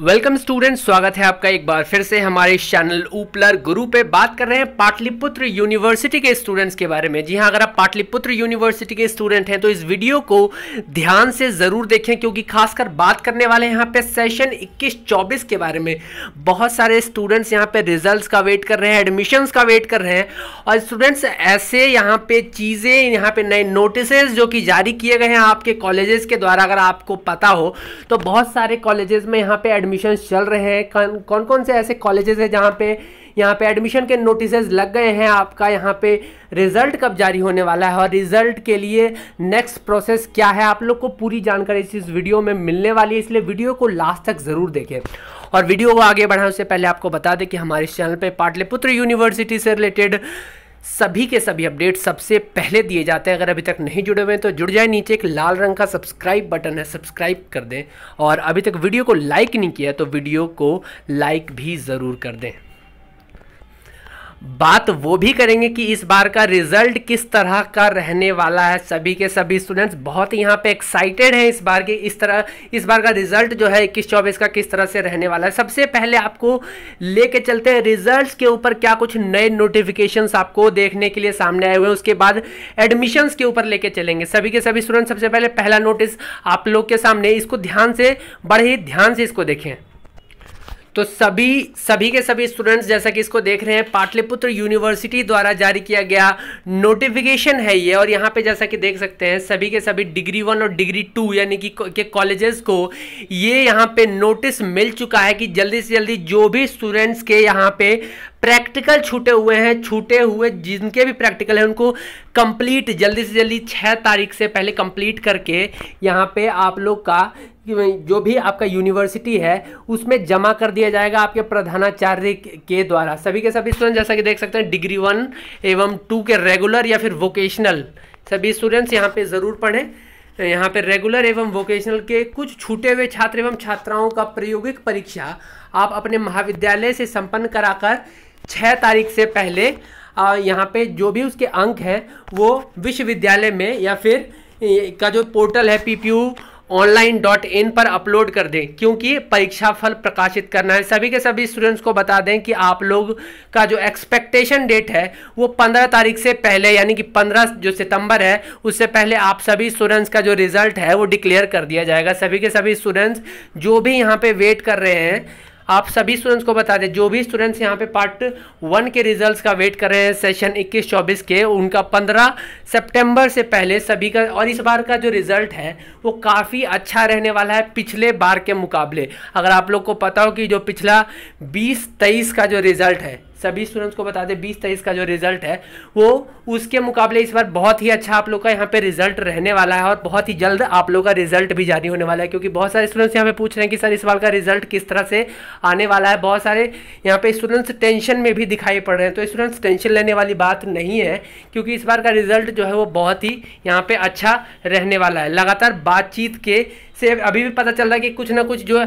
welcome student स्वागत है आपका एक बार फिर से हमारे चैनल ऊपलर गुरु पे बात कर रहे हैं पाटलिपुत्र यूनिवर्सिटी के स्टूडेंट्स के बारे में जी हाँ अगर आप पाटलिपुत्र यूनिवर्सिटी के स्टूडेंट हैं तो इस वीडियो को ध्यान से ज़रूर देखें क्योंकि खासकर बात करने वाले यहाँ पे सेशन 21-24 के बारे में बहुत सारे स्टूडेंट्स यहाँ पे रिजल्ट का वेट कर रहे हैं एडमिशन्स का वेट कर रहे हैं और स्टूडेंट्स ऐसे यहाँ पे चीज़ें यहाँ पे नए नोटिस जो कि जारी किए गए हैं आपके कॉलेजेस के द्वारा अगर आपको पता हो तो बहुत सारे कॉलेजेस में यहाँ पे एडमिशन चल रहे हैं कौन कौन, कौन से ऐसे कॉलेजेस हैं जहाँ पे यहाँ पे एडमिशन के नोटिसेज लग गए हैं आपका यहाँ पे रिजल्ट कब जारी होने वाला है और रिजल्ट के लिए नेक्स्ट प्रोसेस क्या है आप लोग को पूरी जानकारी इस वीडियो में मिलने वाली है इसलिए वीडियो को लास्ट तक ज़रूर देखें और वीडियो को आगे बढ़ाने से पहले आपको बता दें कि हमारे इस चैनल पर पाटलिपुत्र यूनिवर्सिटी से रिलेटेड सभी के सभी अपडेट सबसे पहले दिए जाते हैं अगर अभी तक नहीं जुड़े हुए हैं तो जुड़ जाए नीचे एक लाल रंग का सब्सक्राइब बटन है सब्सक्राइब कर दें और अभी तक वीडियो को लाइक नहीं किया तो वीडियो को लाइक भी ज़रूर कर दें बात वो भी करेंगे कि इस बार का रिजल्ट किस तरह का रहने वाला है सभी के सभी स्टूडेंट्स बहुत ही यहाँ पे एक्साइटेड हैं इस बार के इस तरह इस बार का रिजल्ट जो है इक्कीस चौबीस का किस तरह से रहने वाला है सबसे पहले आपको लेके चलते हैं रिजल्ट्स के ऊपर क्या कुछ नए नोटिफिकेशंस आपको देखने के लिए सामने आए हुए हैं उसके बाद एडमिशन्स के ऊपर लेके चलेंगे सभी के सभी स्टूडेंट्स सबसे पहले पहला नोटिस आप लोग के सामने इसको ध्यान से बड़े ही ध्यान से इसको देखें तो सभी सभी के सभी स्टूडेंट्स जैसा कि इसको देख रहे हैं पाटलिपुत्र यूनिवर्सिटी द्वारा जारी किया गया नोटिफिकेशन है ये और यहाँ पे जैसा कि देख सकते हैं सभी के सभी डिग्री वन और डिग्री टू यानी कि के कॉलेजेस को ये यहाँ पे नोटिस मिल चुका है कि जल्दी से जल्दी जो भी स्टूडेंट्स के यहाँ पे प्रैक्टिकल छूटे हुए हैं छूटे हुए जिनके भी प्रैक्टिकल हैं उनको कंप्लीट जल्दी से जल्दी छः तारीख से पहले कंप्लीट करके यहाँ पे आप लोग का जो भी आपका यूनिवर्सिटी है उसमें जमा कर दिया जाएगा आपके प्रधानाचार्य के द्वारा सभी के सभी स्टूडेंट जैसा कि देख सकते हैं डिग्री वन एवं टू के रेगुलर या फिर वोकेशनल सभी स्टूडेंट्स यहाँ पे ज़रूर पढ़ें यहाँ पे रेगुलर एवं वोकेशनल के कुछ छूटे हुए छात्र एवं छात्राओं का प्रायोगिक परीक्षा आप अपने महाविद्यालय से संपन्न कराकर छः तारीख से पहले यहाँ पे जो भी उसके अंक हैं वो विश्वविद्यालय में या फिर का जो पोर्टल है पी ऑनलाइन डॉट इन पर अपलोड कर दें क्योंकि परीक्षा फल प्रकाशित करना है सभी के सभी स्टूडेंट्स को बता दें कि आप लोग का जो एक्सपेक्टेशन डेट है वो पंद्रह तारीख से पहले यानी कि पंद्रह जो सितंबर है उससे पहले आप सभी स्टूडेंट्स का जो रिजल्ट है वो डिक्लेयर कर दिया जाएगा सभी के सभी स्टूडेंट्स जो भी यहाँ पे वेट कर रहे हैं आप सभी स्टूडेंट्स को बता दें जो भी स्टूडेंट्स यहाँ पे पार्ट वन के रिजल्ट्स का वेट कर रहे हैं सेशन 21-24 के उनका 15 सितंबर से पहले सभी का और इस बार का जो रिजल्ट है वो काफ़ी अच्छा रहने वाला है पिछले बार के मुकाबले अगर आप लोग को पता हो कि जो पिछला बीस तेईस का जो रिजल्ट है सभी स्टूडेंट्स को बता दें बीस तेईस का जो रिजल्ट है वो उसके मुकाबले इस बार बहुत ही अच्छा आप लोग का यहाँ पे रिजल्ट रहने वाला है और बहुत ही जल्द आप लोग का रिजल्ट भी जारी होने वाला है क्योंकि बहुत सारे स्टूडेंट्स यहाँ पे पूछ रहे हैं कि सर इस बार का रिजल्ट किस तरह से आने वाला है बहुत सारे यहाँ पे स्टूडेंट्स टेंशन में भी दिखाई पड़ रहे हैं तो स्टूडेंट्स टेंशन लेने वाली बात नहीं है क्योंकि इस बार का रिजल्ट जो है वो बहुत ही यहाँ पर अच्छा रहने वाला है लगातार बातचीत के से अभी भी पता चल रहा है कि कुछ ना कुछ जो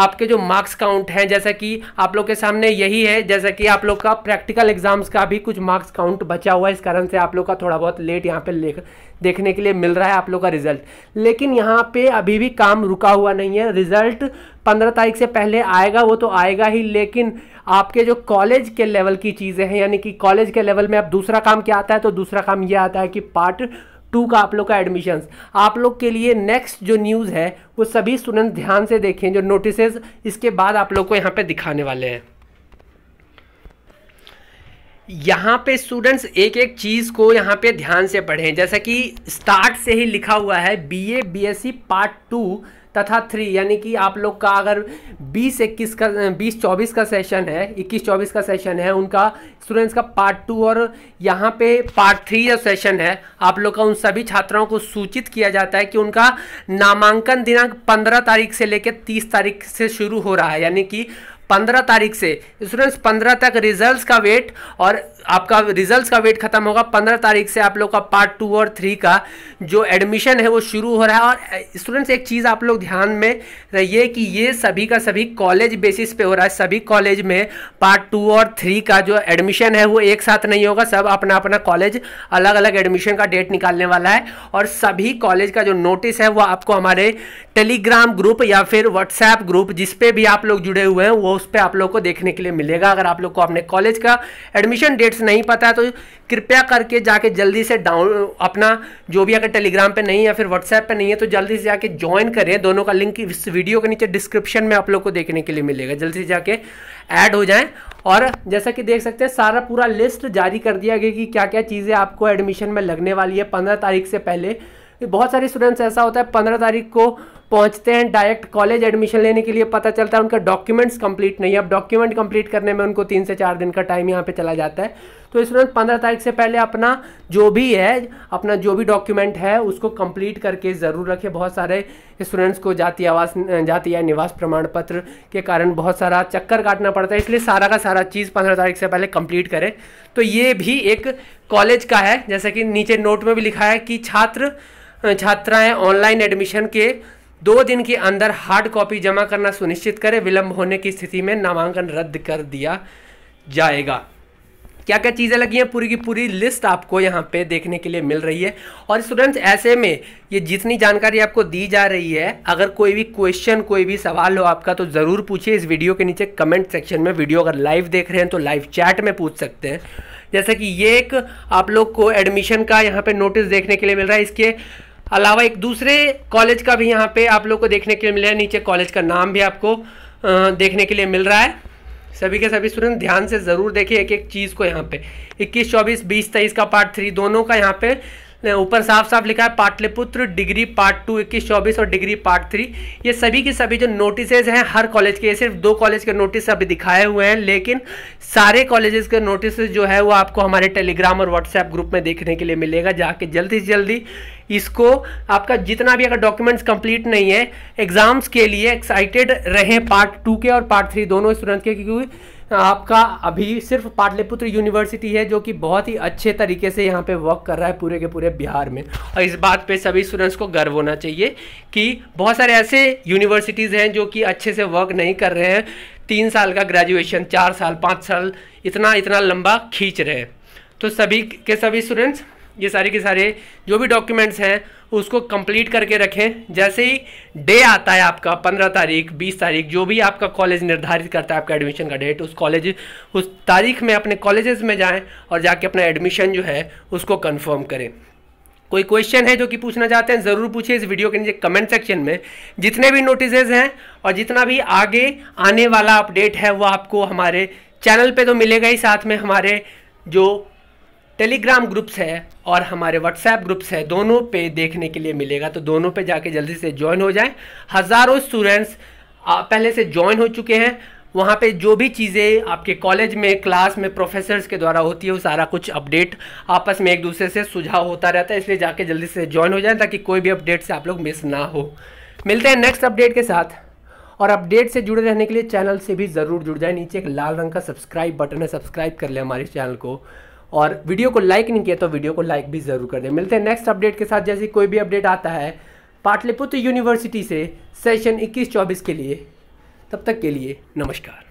आपके जो मार्क्स काउंट हैं जैसा कि आप लोग के सामने यही है जैसा कि आप लोग का प्रैक्टिकल एग्जाम्स का भी कुछ मार्क्स काउंट बचा हुआ है इस कारण से आप लोग का थोड़ा बहुत लेट यहाँ पर ले देखने के लिए मिल रहा है आप लोग का रिजल्ट लेकिन यहाँ पे अभी भी काम रुका हुआ नहीं है रिजल्ट पंद्रह तारीख से पहले आएगा वो तो आएगा ही लेकिन आपके जो कॉलेज के लेवल की चीज़ें हैं यानी कि कॉलेज के लेवल में अब दूसरा काम क्या आता है तो दूसरा काम ये आता है कि पार्ट टू का आप लोग का एडमिशन्स आप लोग के लिए नेक्स्ट जो न्यूज़ है वो सभी स्टूडेंट ध्यान से देखें जो नोटिस इसके बाद आप लोग को यहाँ पे दिखाने वाले हैं यहाँ पे स्टूडेंट्स एक एक चीज़ को यहाँ पे ध्यान से पढ़ें जैसा कि स्टार्ट से ही लिखा हुआ है बीए बीएससी पार्ट टू तथा थ्री यानी कि आप लोग का अगर बीस इक्कीस का बीस चौबीस का सेशन है इक्कीस चौबीस का सेशन है उनका स्टूडेंट्स का पार्ट टू और यहाँ पे पार्ट थ्री जो सेशन है आप लोग का उन सभी छात्राओं को सूचित किया जाता है कि उनका नामांकन दिनांक पंद्रह तारीख से लेकर तीस तारीख से शुरू हो रहा है यानी कि पंद्रह तारीख से स्टूडेंट्स पंद्रह तक रिजल्ट्स का वेट और आपका रिजल्ट्स का वेट खत्म होगा पंद्रह तारीख से आप लोग का पार्ट टू और थ्री का जो एडमिशन है वो शुरू हो रहा है और स्टूडेंट्स एक चीज़ आप लोग ध्यान में रहिए कि ये सभी का सभी कॉलेज बेसिस पे हो रहा है सभी कॉलेज में पार्ट टू और थ्री का जो एडमिशन है वो एक साथ नहीं होगा सब अपना अपना कॉलेज अलग अलग एडमिशन का डेट निकालने वाला है और सभी कॉलेज का जो नोटिस है वो आपको हमारे टेलीग्राम ग्रुप या फिर व्हाट्सएप ग्रुप जिसपे भी आप लोग जुड़े हुए हैं वो उस पर आप लोग को देखने के लिए मिलेगा अगर आप लोग को अपने कॉलेज का एडमिशन डेट्स नहीं पता है तो कृपया करके जाके जल्दी से डाउन अपना जो भी अगर टेलीग्राम पे नहीं है फिर व्हाट्सएप पे नहीं है तो जल्दी से जाके ज्वाइन करें दोनों का लिंक इस वीडियो के नीचे डिस्क्रिप्शन में आप लोग को देखने के लिए मिलेगा जल्दी से जाके ऐड हो जाएं और जैसा कि देख सकते हैं सारा पूरा लिस्ट जारी कर दिया गया कि क्या क्या चीज़ें आपको एडमिशन में लगने वाली है पंद्रह तारीख से पहले बहुत सारे स्टूडेंट्स ऐसा होता है पंद्रह तारीख को पहुंचते हैं डायरेक्ट कॉलेज एडमिशन लेने के लिए पता चलता है उनका डॉक्यूमेंट्स कंप्लीट नहीं है अब डॉक्यूमेंट कंप्लीट करने में उनको तीन से चार दिन का टाइम यहाँ पे चला जाता है तो स्टूडेंट पंद्रह तारीख से पहले अपना जो भी है अपना जो भी डॉक्यूमेंट है उसको कंप्लीट करके ज़रूर रखें बहुत सारे स्टूडेंट्स को जाति आवास जाति या निवास प्रमाण पत्र के कारण बहुत सारा चक्कर काटना पड़ता है इसलिए सारा का सारा चीज़ पंद्रह तारीख से पहले कंप्लीट करें तो ये भी एक कॉलेज का है जैसे कि नीचे नोट में भी लिखा है कि छात्र छात्राएं ऑनलाइन एडमिशन के दो दिन के अंदर हार्ड कॉपी जमा करना सुनिश्चित करें विलंब होने की स्थिति में नामांकन रद्द कर दिया जाएगा क्या क्या चीज़ें लगी हैं पूरी की पूरी लिस्ट आपको यहाँ पे देखने के लिए मिल रही है और स्टूडेंट्स ऐसे में ये जितनी जानकारी आपको दी जा रही है अगर कोई भी क्वेश्चन कोई भी सवाल हो आपका तो ज़रूर पूछिए इस वीडियो के नीचे कमेंट सेक्शन में वीडियो अगर लाइव देख रहे हैं तो लाइव चैट में पूछ सकते हैं जैसे कि ये एक आप लोग को एडमिशन का यहाँ पर नोटिस देखने के लिए मिल रहा है इसके अलावा एक दूसरे कॉलेज का भी यहाँ पे आप लोग को देखने के लिए मिला है नीचे कॉलेज का नाम भी आपको देखने के लिए मिल रहा है सभी के सभी स्टूडेंट ध्यान से ज़रूर देखिए एक एक चीज़ को यहाँ पे 21, 24, 20, 23 का पार्ट थ्री दोनों का यहाँ पे ऊपर साफ साफ लिखा है पाटलिपुत्र डिग्री पार्ट टू इक्कीस चौबीस और डिग्री पार्ट थ्री ये सभी के सभी जो नोटिसेज हैं हर कॉलेज के ये सिर्फ दो कॉलेज के नोटिस अभी दिखाए हुए हैं लेकिन सारे कॉलेजेस के नोटिस जो है वो आपको हमारे टेलीग्राम और व्हाट्सएप ग्रुप में देखने के लिए मिलेगा जाके जल्दी से जल्दी इसको आपका जितना भी अगर डॉक्यूमेंट्स कंप्लीट नहीं है एग्जाम्स के लिए एक्साइटेड रहें पार्ट टू के और पार्ट थ्री दोनों स्टूडेंट्स के क्योंकि आपका अभी सिर्फ पाटलिपुत्र यूनिवर्सिटी है जो कि बहुत ही अच्छे तरीके से यहाँ पे वर्क कर रहा है पूरे के पूरे बिहार में और इस बात पे सभी स्टूडेंट्स को गर्व होना चाहिए कि बहुत सारे ऐसे यूनिवर्सिटीज़ हैं जो कि अच्छे से वर्क नहीं कर रहे हैं तीन साल का ग्रेजुएशन चार साल पाँच साल इतना इतना लंबा खींच रहे हैं तो सभी के सभी स्टूडेंट्स ये सारे के सारे जो भी डॉक्यूमेंट्स हैं उसको कंप्लीट करके रखें जैसे ही डे आता है आपका पंद्रह तारीख बीस तारीख जो भी आपका कॉलेज निर्धारित करता है आपका एडमिशन का डेट उस कॉलेज उस तारीख में अपने कॉलेजेस में जाएं और जाके अपना एडमिशन जो है उसको कंफर्म करें कोई क्वेश्चन है जो कि पूछना चाहते हैं ज़रूर पूछिए इस वीडियो के नीचे कमेंट सेक्शन में जितने भी नोटिसेज हैं और जितना भी आगे आने वाला अपडेट है वो आपको हमारे चैनल पर तो मिलेगा ही साथ में हमारे जो टेलीग्राम ग्रुप्स है और हमारे व्हाट्सएप ग्रुप्स है दोनों पे देखने के लिए मिलेगा तो दोनों पे जाके जल्दी से ज्वाइन हो जाएं हज़ारों स्टूडेंट्स पहले से ज्वाइन हो चुके हैं वहाँ पे जो भी चीज़ें आपके कॉलेज में क्लास में प्रोफेसर्स के द्वारा होती है वो सारा कुछ अपडेट आपस में एक दूसरे से सुझाव होता रहता है इसलिए जाके जल्दी से ज्वाइन हो जाए ताकि कोई भी अपडेट से आप लोग मिस ना हो मिलते हैं नेक्स्ट अपडेट के साथ और अपडेट से जुड़े रहने के लिए चैनल से भी ज़रूर जुड़ जाए नीचे एक लाल रंग का सब्सक्राइब बटन है सब्सक्राइब कर ले हमारे चैनल को और वीडियो को लाइक नहीं किया तो वीडियो को लाइक भी ज़रूर कर दें मिलते हैं नेक्स्ट अपडेट के साथ जैसे कोई भी अपडेट आता है पाटलिपुत्र यूनिवर्सिटी से सेशन 21-24 के लिए तब तक के लिए नमस्कार